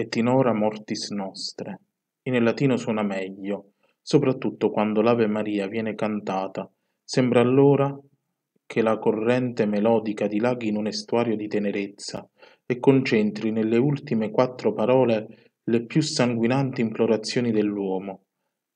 et in ora mortis nostre. In latino suona meglio, soprattutto quando l'Ave Maria viene cantata, sembra allora che la corrente melodica dilaghi in un estuario di tenerezza e concentri nelle ultime quattro parole le più sanguinanti implorazioni dell'uomo.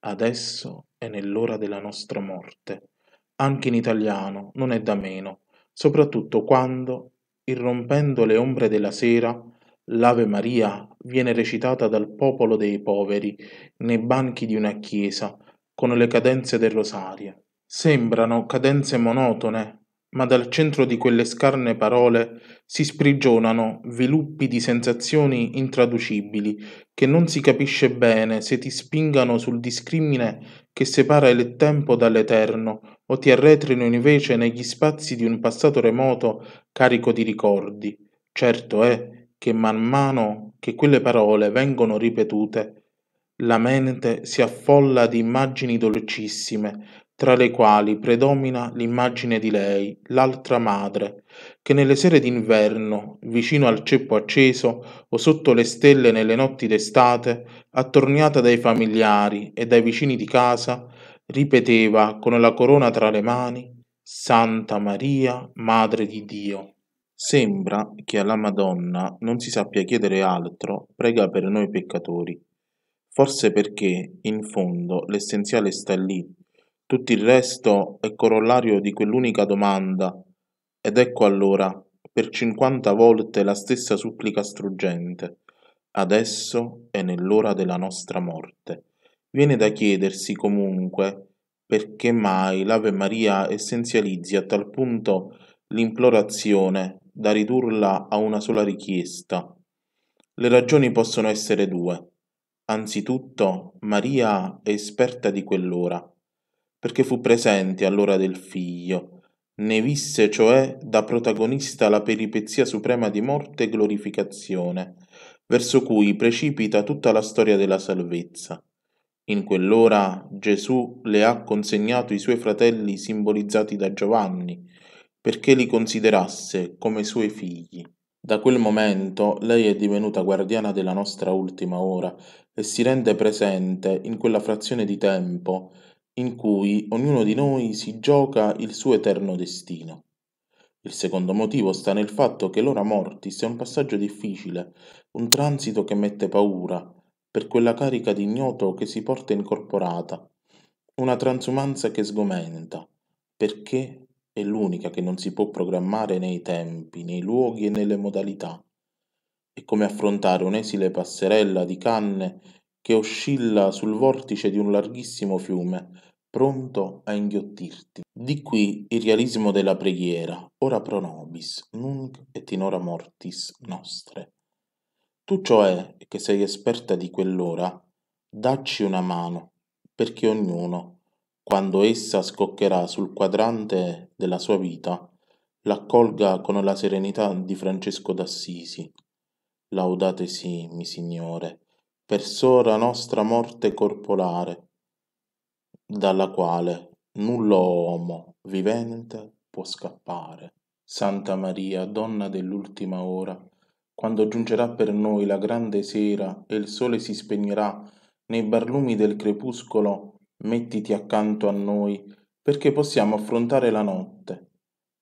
Adesso è nell'ora della nostra morte. Anche in italiano non è da meno, soprattutto quando, irrompendo le ombre della sera, L'Ave Maria viene recitata dal popolo dei poveri nei banchi di una chiesa con le cadenze del rosario. Sembrano cadenze monotone, ma dal centro di quelle scarne parole si sprigionano viluppi di sensazioni intraducibili che non si capisce bene se ti spingano sul discrimine che separa il tempo dall'eterno o ti arretrino invece negli spazi di un passato remoto carico di ricordi. Certo è che man mano che quelle parole vengono ripetute, la mente si affolla di immagini dolcissime, tra le quali predomina l'immagine di lei, l'altra madre, che nelle sere d'inverno, vicino al ceppo acceso o sotto le stelle nelle notti d'estate, attorniata dai familiari e dai vicini di casa, ripeteva con la corona tra le mani Santa Maria, Madre di Dio. Sembra che alla Madonna non si sappia chiedere altro, prega per noi peccatori. Forse perché, in fondo, l'essenziale sta lì. Tutto il resto è corollario di quell'unica domanda. Ed ecco allora, per cinquanta volte la stessa supplica struggente. Adesso è nell'ora della nostra morte. Viene da chiedersi comunque perché mai l'Ave Maria essenzializzi a tal punto l'implorazione da ridurla a una sola richiesta. Le ragioni possono essere due. Anzitutto, Maria è esperta di quell'ora, perché fu presente all'ora del figlio, ne visse cioè da protagonista la peripezia suprema di morte e glorificazione, verso cui precipita tutta la storia della salvezza. In quell'ora Gesù le ha consegnato i suoi fratelli simbolizzati da Giovanni, perché li considerasse come suoi figli. Da quel momento lei è divenuta guardiana della nostra ultima ora e si rende presente in quella frazione di tempo in cui ognuno di noi si gioca il suo eterno destino. Il secondo motivo sta nel fatto che l'ora mortis è un passaggio difficile, un transito che mette paura, per quella carica di ignoto che si porta incorporata, una transumanza che sgomenta, perché è l'unica che non si può programmare nei tempi, nei luoghi e nelle modalità. È come affrontare un'esile passerella di canne che oscilla sul vortice di un larghissimo fiume, pronto a inghiottirti. Di qui il realismo della preghiera, ora pro nobis, nunc et in hora mortis nostre. Tu cioè, che sei esperta di quell'ora, dacci una mano, perché ognuno, quando essa scoccherà sul quadrante della sua vita, l'accolga con la serenità di Francesco d'Assisi. Laudate sì, mi Signore, per sora nostra morte corporale, dalla quale nullo uomo vivente può scappare. Santa Maria, donna dell'ultima ora, quando giungerà per noi la grande sera e il sole si spegnerà nei barlumi del crepuscolo, mettiti accanto a noi perché possiamo affrontare la notte.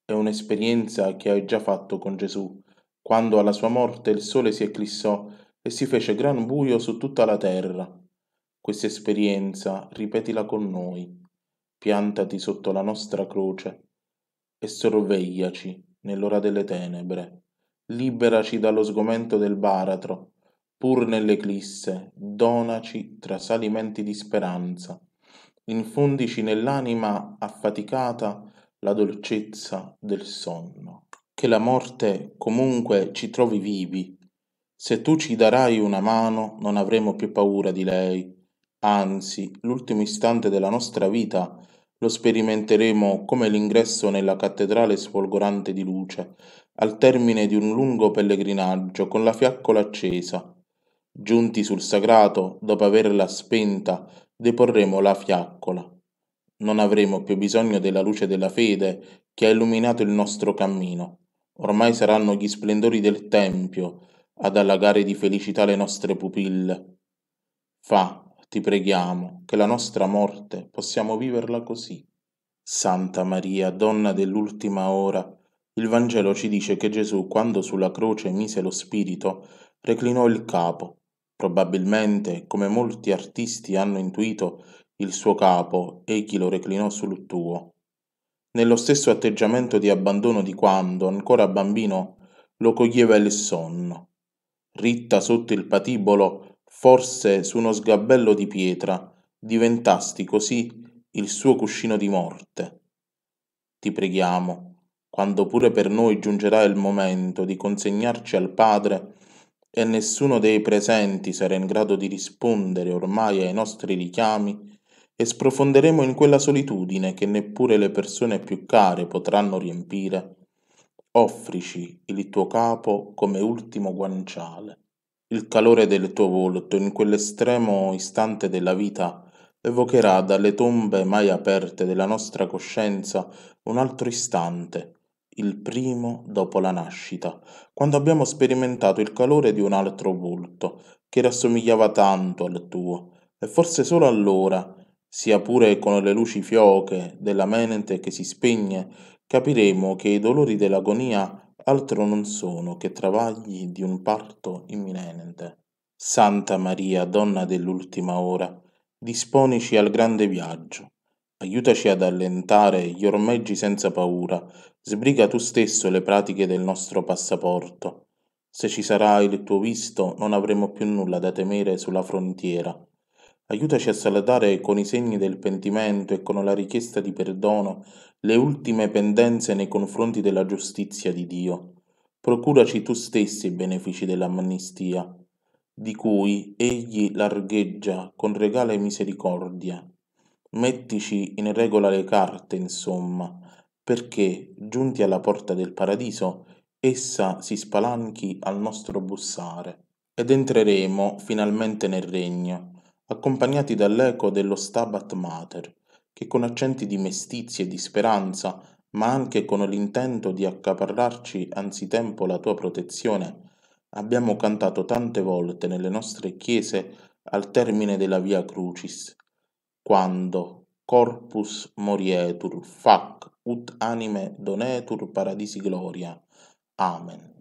È un'esperienza che hai già fatto con Gesù, quando alla sua morte il sole si eclissò e si fece gran buio su tutta la terra. Questa esperienza ripetila con noi. Piantati sotto la nostra croce e sorvegliaci nell'ora delle tenebre. Liberaci dallo sgomento del baratro, pur nell'eclisse, donaci trasalimenti di speranza infondici nell'anima affaticata la dolcezza del sonno. Che la morte comunque ci trovi vivi. Se tu ci darai una mano, non avremo più paura di lei. Anzi, l'ultimo istante della nostra vita lo sperimenteremo come l'ingresso nella cattedrale sfolgorante di luce, al termine di un lungo pellegrinaggio con la fiaccola accesa. Giunti sul sagrato, dopo averla spenta deporremo la fiaccola. Non avremo più bisogno della luce della fede che ha illuminato il nostro cammino. Ormai saranno gli splendori del Tempio ad allagare di felicità le nostre pupille. Fa, ti preghiamo, che la nostra morte possiamo viverla così. Santa Maria, donna dell'ultima ora, il Vangelo ci dice che Gesù, quando sulla croce mise lo Spirito, reclinò il capo Probabilmente, come molti artisti hanno intuito, il suo capo, e chi lo reclinò sul tuo. Nello stesso atteggiamento di abbandono di quando, ancora bambino, lo coglieva il sonno. Ritta sotto il patibolo, forse su uno sgabello di pietra, diventasti così il suo cuscino di morte. Ti preghiamo, quando pure per noi giungerà il momento di consegnarci al Padre, e nessuno dei presenti sarà in grado di rispondere ormai ai nostri richiami, e sprofonderemo in quella solitudine che neppure le persone più care potranno riempire, offrici il tuo capo come ultimo guanciale. Il calore del tuo volto in quell'estremo istante della vita evocherà dalle tombe mai aperte della nostra coscienza un altro istante, il primo dopo la nascita, quando abbiamo sperimentato il calore di un altro volto, che rassomigliava tanto al tuo, e forse solo allora, sia pure con le luci fioche della menente che si spegne, capiremo che i dolori dell'agonia altro non sono che travagli di un parto imminente. Santa Maria, donna dell'ultima ora, disponici al grande viaggio. Aiutaci ad allentare gli ormeggi senza paura Sbriga tu stesso le pratiche del nostro passaporto. Se ci sarà il tuo visto, non avremo più nulla da temere sulla frontiera. Aiutaci a salatare con i segni del pentimento e con la richiesta di perdono le ultime pendenze nei confronti della giustizia di Dio. Procuraci tu stessi i benefici dell'amnistia, di cui Egli largheggia con regale misericordia. Mettici in regola le carte, insomma, perché, giunti alla porta del paradiso, essa si spalanchi al nostro bussare ed entreremo finalmente nel regno, accompagnati dall'eco dello Stabat Mater, che con accenti di mestizia e di speranza, ma anche con l'intento di accaparrarci anzitempo la tua protezione, abbiamo cantato tante volte nelle nostre chiese al termine della via Crucis, quando corpus morietur fac ut anime donetur paradisi gloria amen